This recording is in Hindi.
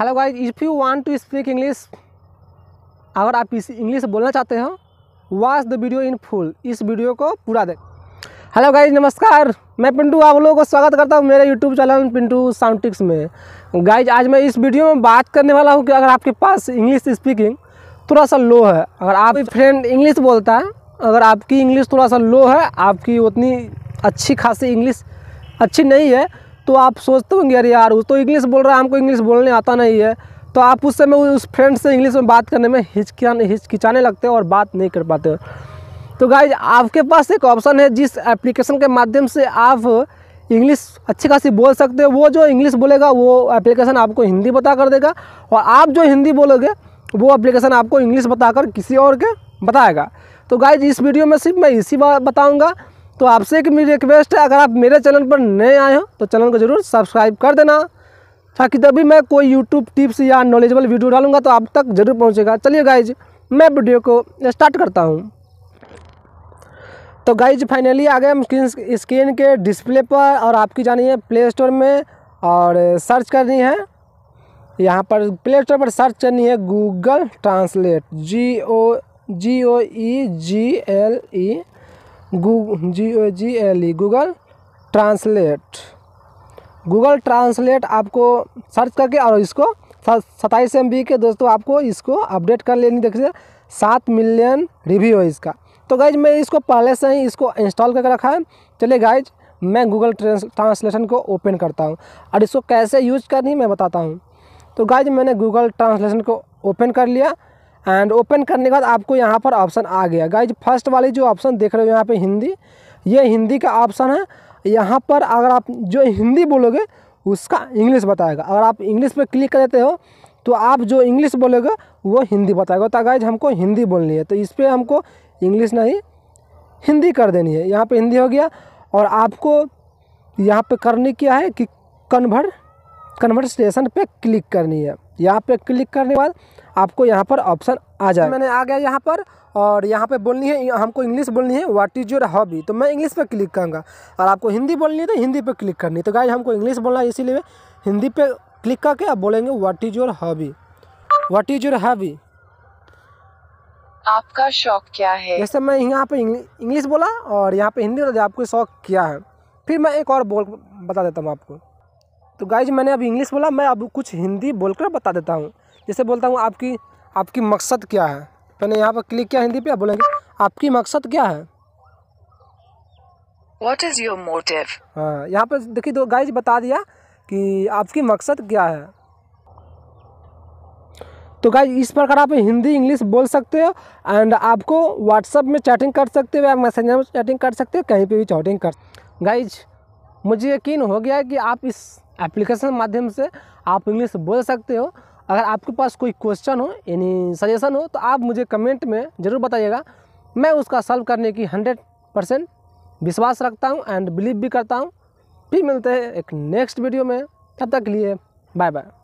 hello guys if you want to speak English अगर आप इस इंग्लिश बोलना चाहते हो watch the video in full इस वीडियो को पूरा देख हेलो गाइज नमस्कार मैं पिंटू आप लोगों को स्वागत करता हूँ मेरे YouTube channel Pintu sound ticks में गाइज आज मैं इस वीडियो में बात करने वाला हूँ कि अगर आपके पास इंग्लिश स्पीकिंग थोड़ा सा लो है अगर आप फ्रेंड इंग्लिश बोलता है अगर आपकी इंग्लिश थोड़ा सा लो है आपकी उतनी अच्छी खासी इंग्लिश अच्छी नहीं है तो आप सोचते होंगे अरे यार वो तो इंग्लिश बोल रहा है हमको इंग्लिश बोलने आता नहीं है तो आप उस समय उस फ्रेंड से इंग्लिश में बात करने में हिचकिचाने हिचकिचाने लगते हो और बात नहीं कर पाते हो तो गाइज आपके पास एक ऑप्शन है जिस एप्लीकेशन के माध्यम से आप इंग्लिश अच्छी खासी बोल सकते हो वो जो इंग्लिश बोलेगा वो एप्लीकेशन आपको हिंदी बता कर देगा और आप जो हिंदी बोलोगे वो एप्लीकेशन आपको इंग्लिश बताकर किसी और के बताएगा तो गाइज इस वीडियो में सिर्फ मैं इसी बात बताऊँगा तो आपसे एक मेरी रिक्वेस्ट है अगर आप मेरे चैनल पर नए आए हो तो चैनल को ज़रूर सब्सक्राइब कर देना ताकि जब भी मैं कोई यूट्यूब टिप्स या नॉलेजेबल वीडियो डालूंगा तो आप तक ज़रूर पहुँचेगा चलिए गाइज मैं वीडियो को स्टार्ट करता हूँ तो गाइज फाइनली आ गए हम स्क्रीन के डिस्प्ले पर और आपकी जानी है प्ले स्टोर में और सर्च करनी है यहाँ पर प्ले स्टोर पर सर्च करनी है Google translate G O G O E G L E goo G G L E Google translate Google translate आपको सर्च करके और इसको सत्ताईस एम बी के दोस्तों आपको इसको अपडेट कर लेनी देखिए सात मिलियन रिव्यू है इसका तो गाइज मैं इसको पहले से ही इसको इंस्टॉल करके रखा है चलिए गाइज मैं गूगल ट्रांसलेशन को ओपन करता हूँ और इसको कैसे यूज करनी मैं बताता हूँ तो गाइज मैंने गूगल ट्रांसलेशन को ओपन कर लिया एंड ओपन करने के बाद आपको यहाँ पर ऑप्शन आ गया गाइज फर्स्ट वाली जो ऑप्शन देख रहे हो यहाँ पे हिंदी ये हिंदी का ऑप्शन है यहाँ पर अगर आप जो हिंदी बोलोगे उसका इंग्लिश बताएगा अगर आप इंग्लिश पे क्लिक कर देते हो तो आप जो इंग्लिश बोलोगे वो हिंदी बताएगा तो गाइज हमको हिंदी बोलनी है तो इस पर हमको इंग्लिश नहीं हिंदी कर देनी है यहाँ पर हिंदी हो गया और आपको यहाँ पर करने क्या है कि कन्वर्ट कन्वर्सेशन पे पर क्लिक करनी है यहाँ पे क्लिक करने के बाद आपको यहाँ पर ऑप्शन आ जाए मैंने आ गया यहाँ पर और यहाँ पे बोलनी है हमको इंग्लिश बोलनी है व्हाट इज़ योर हॉबी तो मैं इंग्लिश पे क्लिक करूँगा और आपको हिंदी बोलनी है तो हिंदी पे क्लिक करनी है तो गाय हमको इंग्लिश बोलना है इसीलिए हिंदी पे क्लिक करके आप बोलेंगे what is your hobby what is your hobby आपका शौक क्या है जैसे मैं यहाँ पर इंग्लिश बोला और यहाँ पर हिंदी बोला तो आपको शौक क्या है फिर मैं एक और बोल बता देता हूँ आपको तो गाइज मैंने अब इंग्लिश बोला मैं अब कुछ हिंदी बोलकर बता देता हूँ जैसे बोलता हूँ आपकी आपकी मकसद क्या है मैंने यहाँ पर क्लिक किया हिंदी पे आप बोलेंगे आपकी मकसद क्या है वॉट इज़ योर मोटिव हाँ यहाँ पर देखिए दो तो गाइज बता दिया कि आपकी मकसद क्या है तो गाइज इस प्रकार आप हिंदी इंग्लिश बोल सकते हो एंड आपको व्हाट्सअप में चैटिंग कर सकते हो या मैसेंजर में चैटिंग कर सकते हो कहीं पे भी चैटिंग कर गाइज मुझे यकीन हो गया कि आप इस एप्लीकेशन माध्यम से आप इंग्लिश बोल सकते हो अगर आपके पास कोई क्वेश्चन हो यानी सजेशन हो तो आप मुझे कमेंट में ज़रूर बताइएगा मैं उसका सॉल्व करने की हंड्रेड परसेंट विश्वास रखता हूँ एंड बिलीव भी करता हूँ फिर मिलते हैं एक नेक्स्ट वीडियो में तब तक के लिए बाय बाय